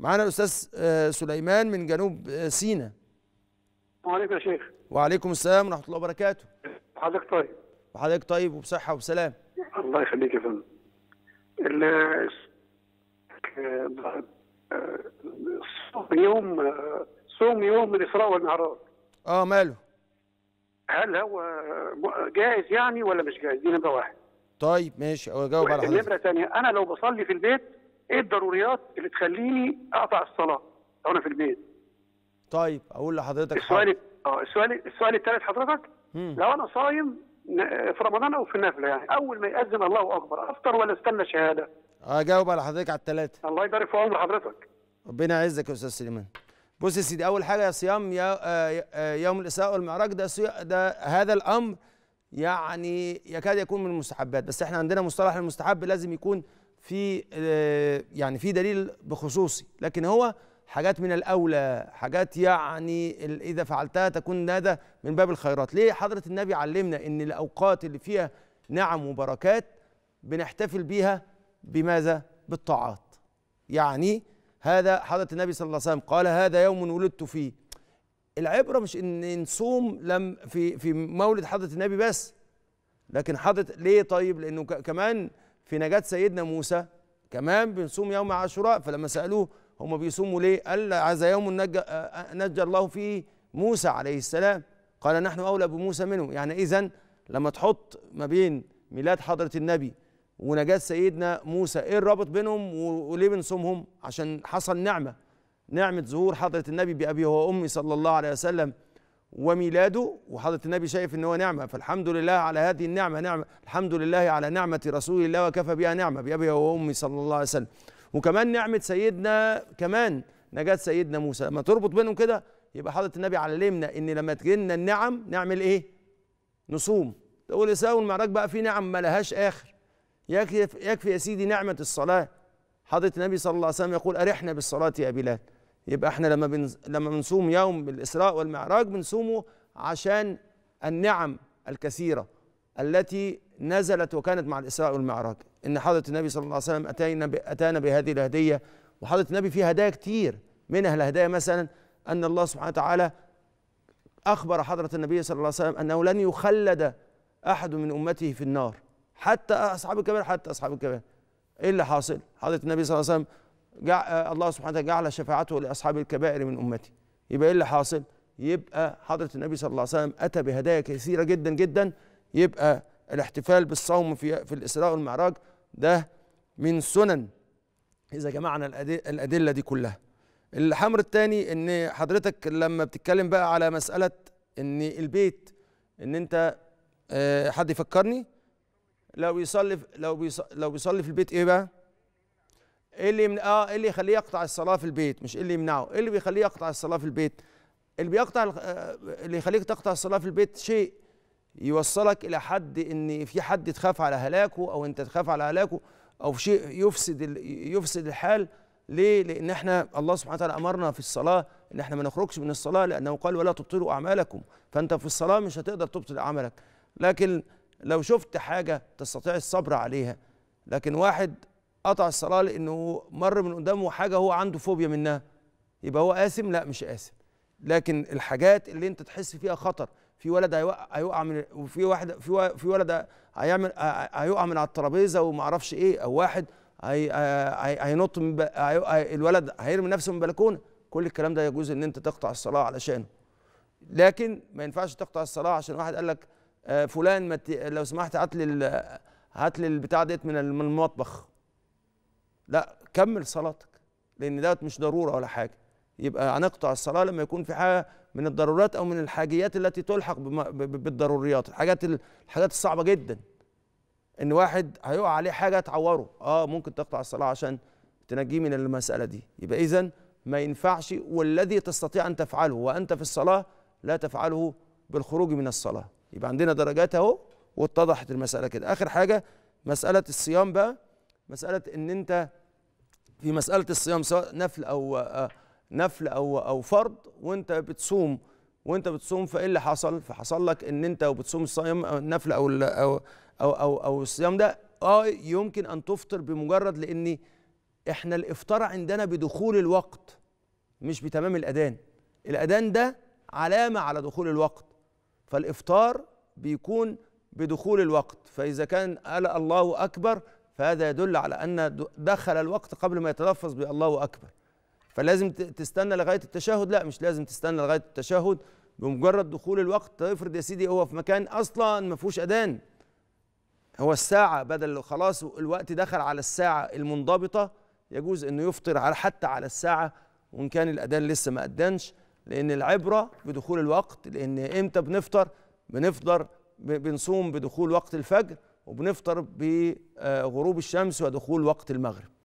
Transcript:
معانا الاستاذ آه، سليمان من جنوب آه، سينا وعليكم يا شيخ وعليكم السلام ورحمه الله وبركاته حضرتك طيب وحضرتك طيب وبصحه وبسلام الله يخليك يا فندم صوم آه، يوم صوم يوم الاسراء والمعراج اه ماله هل هو جاهز يعني ولا مش جاهز دي نمره واحد طيب ماشي اجاوب على حضرتك النمره الثانيه انا لو بصلي في البيت ايه الضروريات اللي تخليني اقطع الصلاه وانا في البيت طيب اقول لحضرتك السؤال اه السؤال السؤال الثالث حضرتك مم. لو انا صايم في رمضان او في النفله يعني اول ما ياذن الله اكبر افطر ولا استنى شهاده اجاوب على حضرتك على الثلاثه الله يبارك في عمر حضرتك ربنا يعزك يا استاذ سليمان بص يا سيدي اول حاجه صيام آه، آه، يوم الاساء والمعراج ده ده هذا الامر يعني يكاد يكون من المستحبات بس احنا عندنا مصطلح المستحب لازم يكون في آه، يعني في دليل بخصوصي لكن هو حاجات من الاولى حاجات يعني اذا فعلتها تكون هذا من باب الخيرات ليه حضره النبي علمنا ان الاوقات اللي فيها نعم وبركات بنحتفل بيها بماذا بالطاعات يعني هذا حضره النبي صلى الله عليه وسلم قال هذا يوم ولدت فيه العبره مش ان نصوم لم في في مولد حضره النبي بس لكن حضره ليه طيب لانه كمان في نجاة سيدنا موسى كمان بنصوم يوم عاشوراء فلما سألوه هم بيصوموا ليه؟ قال هذا يوم نجى نجى الله فيه موسى عليه السلام قال نحن أولى بموسى منه يعني إذا لما تحط ما بين ميلاد حضرة النبي ونجاة سيدنا موسى إيه الرابط بينهم وليه بنصومهم؟ عشان حصل نعمة نعمة ظهور حضرة النبي بأبي وأمي صلى الله عليه وسلم وميلاده وحضرة النبي شايف ان هو نعمة فالحمد لله على هذه النعمة نعمة الحمد لله على نعمة رسول الله وكفى بها نعمة بأبي وأمي صلى الله عليه وسلم وكمان نعمة سيدنا كمان نجاة سيدنا موسى لما تربط بينهم كده يبقى حضرة النبي علمنا ان لما تجينا النعم نعمل ايه نصوم تقول الإسراء المعراج بقى في نعم ما لهاش آخر يكفي, يكفي يا سيدي نعمة الصلاة حضرة النبي صلى الله عليه وسلم يقول أرحنا بالصلاة يا بلال يبقى احنا لما بنز... لما بنصوم يوم الاسراء والمعراج بنصومه عشان النعم الكثيره التي نزلت وكانت مع الاسراء والمعراج ان حضره النبي صلى الله عليه وسلم اتينا ب... اتانا بهذه الهديه وحضره النبي فيه هدايا كتير منها الهدايا مثلا ان الله سبحانه وتعالى اخبر حضره النبي صلى الله عليه وسلم انه لن يخلد احد من امته في النار حتى اصحاب الكبائر حتى اصحاب الكبائر ايه اللي حاصل حضره النبي صلى الله عليه وسلم جع... آه، الله سبحانه وتعالى جعل شفاعته لاصحاب الكبائر من امتي يبقى ايه اللي حاصل يبقى حضره النبي صلى الله عليه وسلم اتى بهدايا كثيره جدا جدا يبقى الاحتفال بالصوم في في الاسراء والمعراج ده من سنن اذا جمعنا الادله دي كلها الحمر الثاني ان حضرتك لما بتتكلم بقى على مساله ان البيت ان انت آه، حد يفكرني لو بيصلي لو بيصلي في البيت ايه بقى ايه اللي من اه اللي يخليه يقطع الصلاه في البيت مش ايه اللي يمنعه ايه اللي بيخليه يقطع الصلاه في البيت اللي بيقطع آه، اللي يخليك تقطع الصلاه في البيت شيء يوصلك الى حد ان في حد تخاف على هلاكه او انت تخاف على هلاكه او شيء يفسد يفسد الحال ليه؟ لان احنا الله سبحانه وتعالى امرنا في الصلاه ان احنا ما نخرجش من الصلاه لانه قال ولا تبطلوا اعمالكم فانت في الصلاه مش هتقدر تبطل عملك لكن لو شفت حاجه تستطيع الصبر عليها لكن واحد قطع الصلاه لانه مر من قدامه حاجه هو عنده فوبيا منها يبقى هو قاسم لا مش قاسم لكن الحاجات اللي انت تحس فيها خطر في ولد هيوقع هيوقع من وفي واحد في في ولد هيعمل هيقع من على الترابيزه وما اعرفش ايه او واحد هينط من الولد هيرمي نفسه من بلكونه كل الكلام ده يجوز ان انت تقطع الصلاه علشانه لكن ما ينفعش تقطع الصلاه عشان واحد قال لك آه، فلان لو سمحت هات لي هات لي البتاع ديت من المطبخ لا كمل صلاتك لان دوت مش ضروره ولا حاجه يبقى هنقطع الصلاه لما يكون في حاجه من الضرورات او من الحاجيات التي تلحق بالضروريات الحاجات الحاجات الصعبه جدا ان واحد هيقع عليه حاجه تعوره اه ممكن تقطع الصلاه عشان تنجيه من المساله دي يبقى اذا ما ينفعش والذي تستطيع ان تفعله وانت في الصلاه لا تفعله بالخروج من الصلاه يبقى عندنا درجات اهو واتضحت المساله كده اخر حاجه مساله الصيام بقى مساله ان انت في مسألة الصيام سواء نفل أو آه، نفل أو أو فرض وأنت بتصوم وأنت بتصوم فإيه اللي حصل؟ فحصل لك إن أنت وبتصوم الصيام آه، النفل أو أو أو أو, أو الصيام ده أه يمكن أن تفطر بمجرد لأن إحنا الإفطار عندنا بدخول الوقت مش بتمام الأذان الأذان ده علامة على دخول الوقت فالإفطار بيكون بدخول الوقت فإذا كان قال الله أكبر فهذا يدل على أن دخل الوقت قبل ما يتلفظ بالله أكبر فلازم تستنى لغاية التشهد لا مش لازم تستنى لغاية التشهد بمجرد دخول الوقت افرض يا سيدي هو في مكان أصلا ما فيهوش أذان هو الساعة بدل خلاص الوقت دخل على الساعة المنضبطة يجوز أنه يفطر على حتى على الساعة وإن كان الأذان لسه ما أذنش لأن العبرة بدخول الوقت لأن إمتى بنفطر بنفطر بنصوم بدخول وقت الفجر وبنفطر بغروب الشمس ودخول وقت المغرب